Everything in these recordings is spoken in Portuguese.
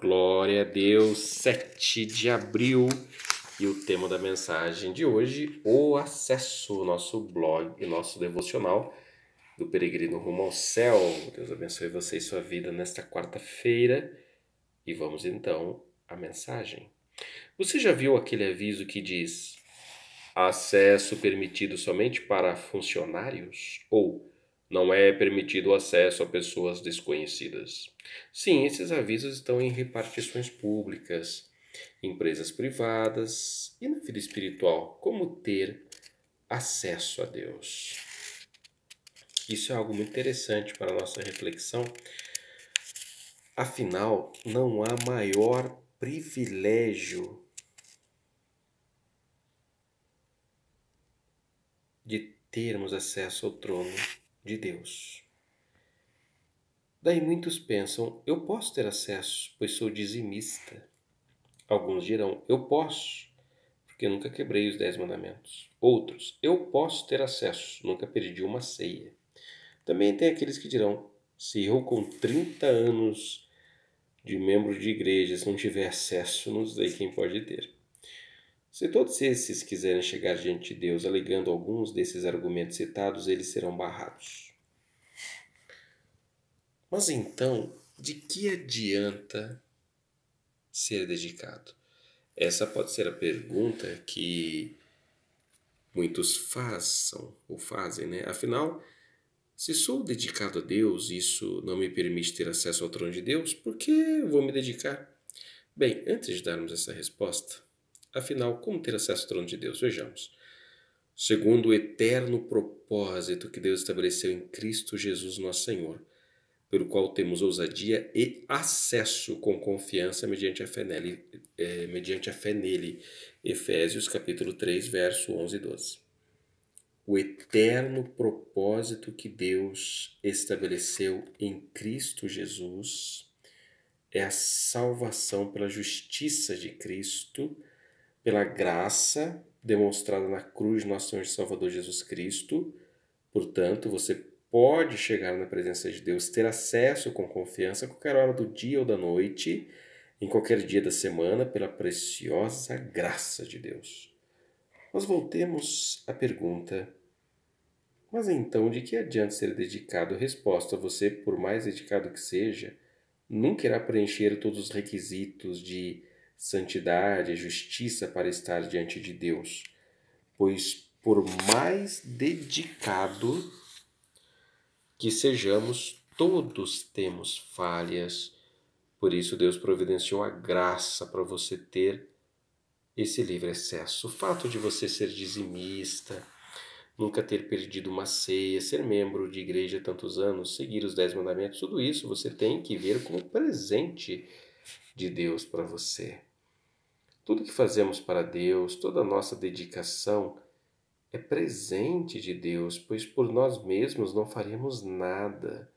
Glória a Deus, 7 de abril. E o tema da mensagem de hoje, o acesso, nosso blog e nosso devocional do Peregrino Rumo ao Céu. Deus abençoe você e sua vida nesta quarta-feira. E vamos então à mensagem. Você já viu aquele aviso que diz acesso permitido somente para funcionários? Ou não é permitido o acesso a pessoas desconhecidas. Sim, esses avisos estão em repartições públicas, empresas privadas e na vida espiritual. Como ter acesso a Deus? Isso é algo muito interessante para a nossa reflexão. Afinal, não há maior privilégio de termos acesso ao trono de Deus. Daí muitos pensam: eu posso ter acesso, pois sou dizimista. Alguns dirão: eu posso, porque nunca quebrei os dez mandamentos. Outros: eu posso ter acesso, nunca perdi uma ceia. Também tem aqueles que dirão: se eu com 30 anos de membro de igrejas não tiver acesso, não sei quem pode ter. Se todos esses quiserem chegar diante de Deus alegando alguns desses argumentos citados, eles serão barrados. Mas então, de que adianta ser dedicado? Essa pode ser a pergunta que muitos façam ou fazem, né? Afinal, se sou dedicado a Deus, isso não me permite ter acesso ao trono de Deus, por que vou me dedicar? Bem, antes de darmos essa resposta, Afinal, como ter acesso ao trono de Deus? Vejamos. Segundo o eterno propósito que Deus estabeleceu em Cristo Jesus, nosso Senhor, pelo qual temos ousadia e acesso com confiança mediante a fé nele, é, mediante a fé nele. Efésios capítulo 3, verso 11 e 12. O eterno propósito que Deus estabeleceu em Cristo Jesus é a salvação pela justiça de Cristo pela graça demonstrada na cruz de nosso Senhor e Salvador Jesus Cristo. Portanto, você pode chegar na presença de Deus, ter acesso com confiança a qualquer hora do dia ou da noite, em qualquer dia da semana, pela preciosa graça de Deus. Nós voltemos à pergunta: mas então de que adianta ser dedicado? Resposta: você, por mais dedicado que seja, nunca irá preencher todos os requisitos de santidade, justiça para estar diante de Deus. Pois por mais dedicado que sejamos, todos temos falhas. Por isso Deus providenciou a graça para você ter esse livre acesso. O fato de você ser dizimista, nunca ter perdido uma ceia, ser membro de igreja tantos anos, seguir os dez mandamentos, tudo isso você tem que ver como presente de Deus para você. Tudo que fazemos para Deus, toda a nossa dedicação é presente de Deus, pois por nós mesmos não faremos nada.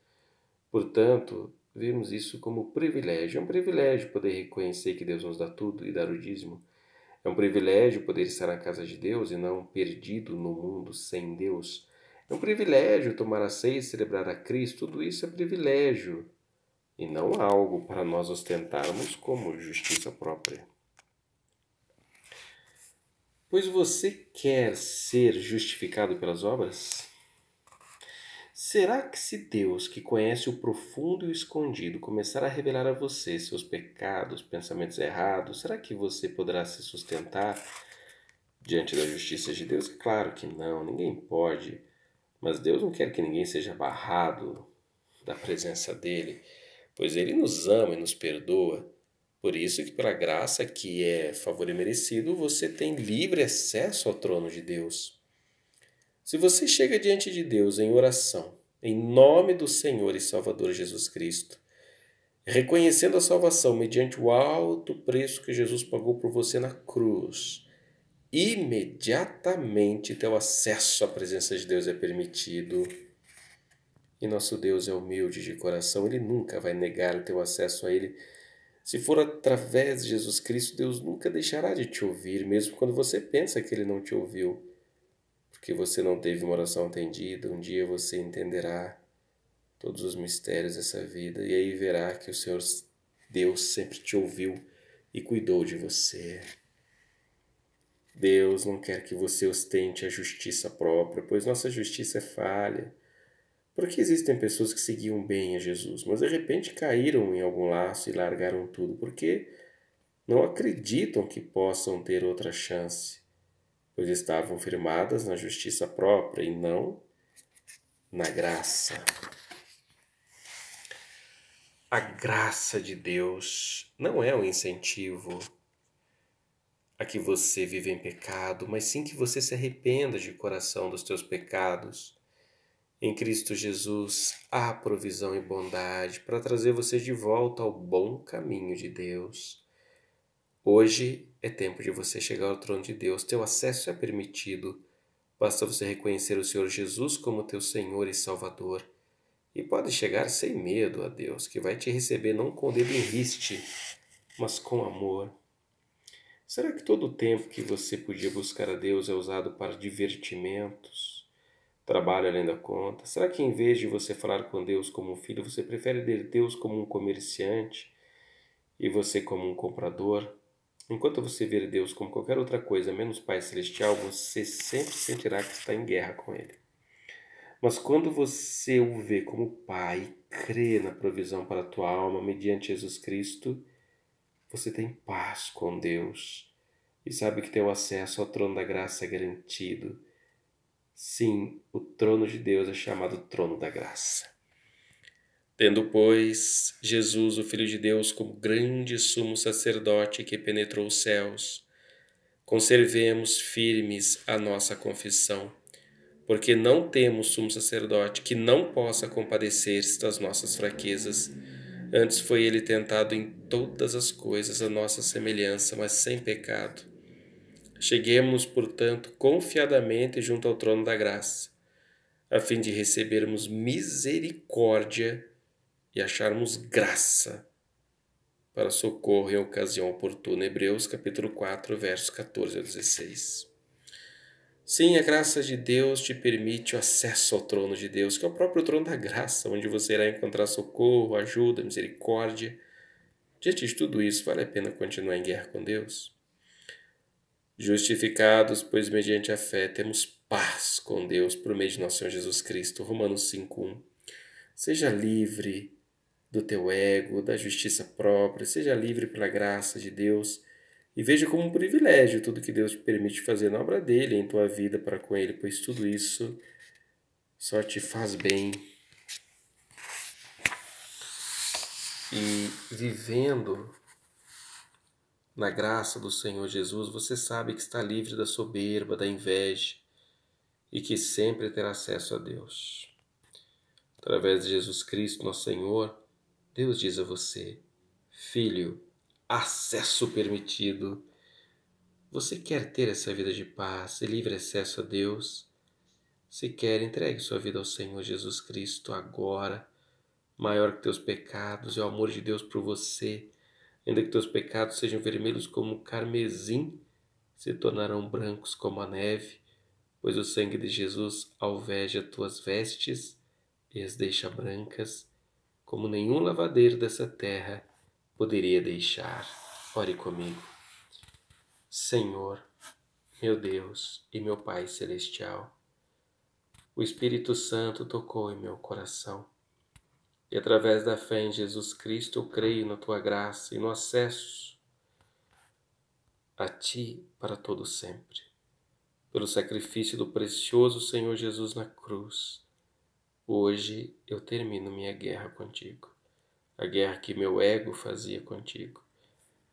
Portanto, vemos isso como privilégio. É um privilégio poder reconhecer que Deus nos dá tudo e dar o dízimo. É um privilégio poder estar na casa de Deus e não perdido no mundo sem Deus. É um privilégio tomar a ceia e celebrar a Cristo. Tudo isso é privilégio e não algo para nós ostentarmos como justiça própria. Pois você quer ser justificado pelas obras? Será que se Deus, que conhece o profundo e o escondido, começar a revelar a você seus pecados, pensamentos errados, será que você poderá se sustentar diante da justiça de Deus? Claro que não, ninguém pode. Mas Deus não quer que ninguém seja barrado da presença dele, pois ele nos ama e nos perdoa. Por isso que pela graça que é favor e merecido, você tem livre acesso ao trono de Deus. Se você chega diante de Deus em oração, em nome do Senhor e Salvador Jesus Cristo, reconhecendo a salvação mediante o alto preço que Jesus pagou por você na cruz, imediatamente teu acesso à presença de Deus é permitido. E nosso Deus é humilde de coração, ele nunca vai negar o teu acesso a ele se for através de Jesus Cristo, Deus nunca deixará de te ouvir, mesmo quando você pensa que Ele não te ouviu, porque você não teve uma oração atendida. Um dia você entenderá todos os mistérios dessa vida e aí verá que o Senhor Deus sempre te ouviu e cuidou de você. Deus não quer que você ostente a justiça própria, pois nossa justiça é falha. Porque existem pessoas que seguiam bem a Jesus, mas de repente caíram em algum laço e largaram tudo, porque não acreditam que possam ter outra chance, pois estavam firmadas na justiça própria e não na graça. A graça de Deus não é um incentivo a que você vive em pecado, mas sim que você se arrependa de coração dos teus pecados em Cristo Jesus há provisão e bondade para trazer você de volta ao bom caminho de Deus. Hoje é tempo de você chegar ao trono de Deus. Teu acesso é permitido. Basta você reconhecer o Senhor Jesus como teu Senhor e Salvador. E pode chegar sem medo a Deus, que vai te receber não com o dedo em riste, mas com amor. Será que todo o tempo que você podia buscar a Deus é usado para divertimentos? trabalho além da conta? Será que em vez de você falar com Deus como um filho, você prefere ter Deus como um comerciante e você como um comprador? Enquanto você ver Deus como qualquer outra coisa, menos Pai Celestial, você sempre sentirá que está em guerra com Ele. Mas quando você o vê como Pai e crê na provisão para a tua alma mediante Jesus Cristo, você tem paz com Deus e sabe que teu acesso ao trono da graça é garantido Sim, o trono de Deus é chamado trono da graça. Tendo, pois, Jesus, o Filho de Deus, como grande sumo sacerdote que penetrou os céus, conservemos firmes a nossa confissão, porque não temos sumo sacerdote que não possa compadecer-se das nossas fraquezas. Antes foi ele tentado em todas as coisas a nossa semelhança, mas sem pecado. Cheguemos, portanto, confiadamente junto ao trono da graça, a fim de recebermos misericórdia e acharmos graça para socorro em ocasião oportuna. Hebreus capítulo 4, versos 14 a 16. Sim, a graça de Deus te permite o acesso ao trono de Deus, que é o próprio trono da graça, onde você irá encontrar socorro, ajuda, misericórdia. Diante de tudo isso, vale a pena continuar em guerra com Deus? Justificados, pois mediante a fé temos paz com Deus por meio de nosso Senhor Jesus Cristo. Romanos 5:1. Seja livre do teu ego, da justiça própria, seja livre pela graça de Deus e veja como um privilégio tudo que Deus te permite fazer na obra dele, em tua vida para com ele, pois tudo isso só te faz bem. E vivendo na graça do Senhor Jesus, você sabe que está livre da soberba, da inveja e que sempre terá acesso a Deus. Através de Jesus Cristo, nosso Senhor, Deus diz a você: Filho, acesso permitido. Você quer ter essa vida de paz e livre acesso a Deus? Se quer, entregue sua vida ao Senhor Jesus Cristo agora. Maior que teus pecados e o amor de Deus por você ainda que teus pecados sejam vermelhos como o carmesim, se tornarão brancos como a neve, pois o sangue de Jesus alveja tuas vestes e as deixa brancas, como nenhum lavadeiro dessa terra poderia deixar. Ore comigo. Senhor, meu Deus e meu Pai celestial, o Espírito Santo tocou em meu coração e através da fé em Jesus Cristo, eu creio na tua graça e no acesso a ti para todo sempre. Pelo sacrifício do precioso Senhor Jesus na cruz, hoje eu termino minha guerra contigo, a guerra que meu ego fazia contigo,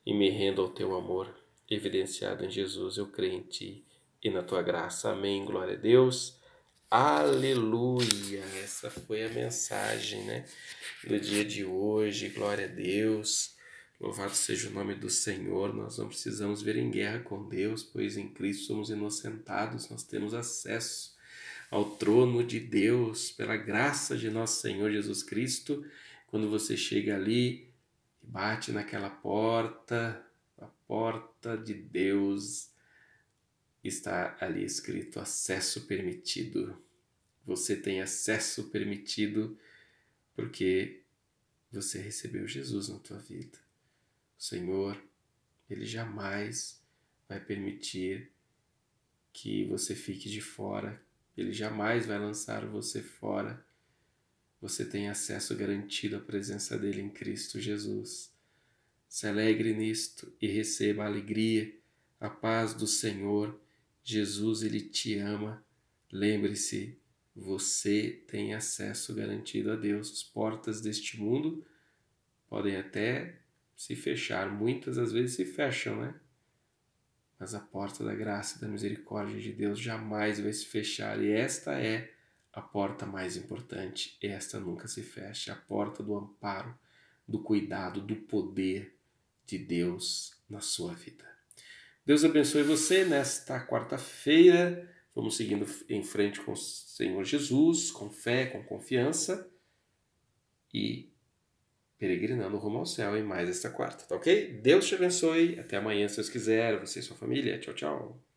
e me rendo ao teu amor evidenciado em Jesus. Eu creio em ti e na tua graça. Amém. Glória a Deus. Aleluia! Essa foi a mensagem né, do dia de hoje. Glória a Deus. Louvado seja o nome do Senhor. Nós não precisamos ver em guerra com Deus, pois em Cristo somos inocentados, nós temos acesso ao trono de Deus pela graça de nosso Senhor Jesus Cristo. Quando você chega ali, e bate naquela porta, a porta de Deus está ali escrito acesso permitido. Você tem acesso permitido porque você recebeu Jesus na tua vida. O Senhor, ele jamais vai permitir que você fique de fora. Ele jamais vai lançar você fora. Você tem acesso garantido à presença dele em Cristo Jesus. Se alegre nisto e receba a alegria, a paz do Senhor Jesus ele te ama. Lembre-se, você tem acesso garantido a Deus. As portas deste mundo podem até se fechar, muitas às vezes se fecham, né? Mas a porta da graça e da misericórdia de Deus jamais vai se fechar, e esta é a porta mais importante. Esta nunca se fecha, a porta do amparo, do cuidado, do poder de Deus na sua vida. Deus abençoe você nesta quarta-feira. Vamos seguindo em frente com o Senhor Jesus, com fé, com confiança e peregrinando rumo ao céu em mais esta quarta, tá ok? Deus te abençoe. Até amanhã, se Deus quiser. Você e sua família. Tchau, tchau.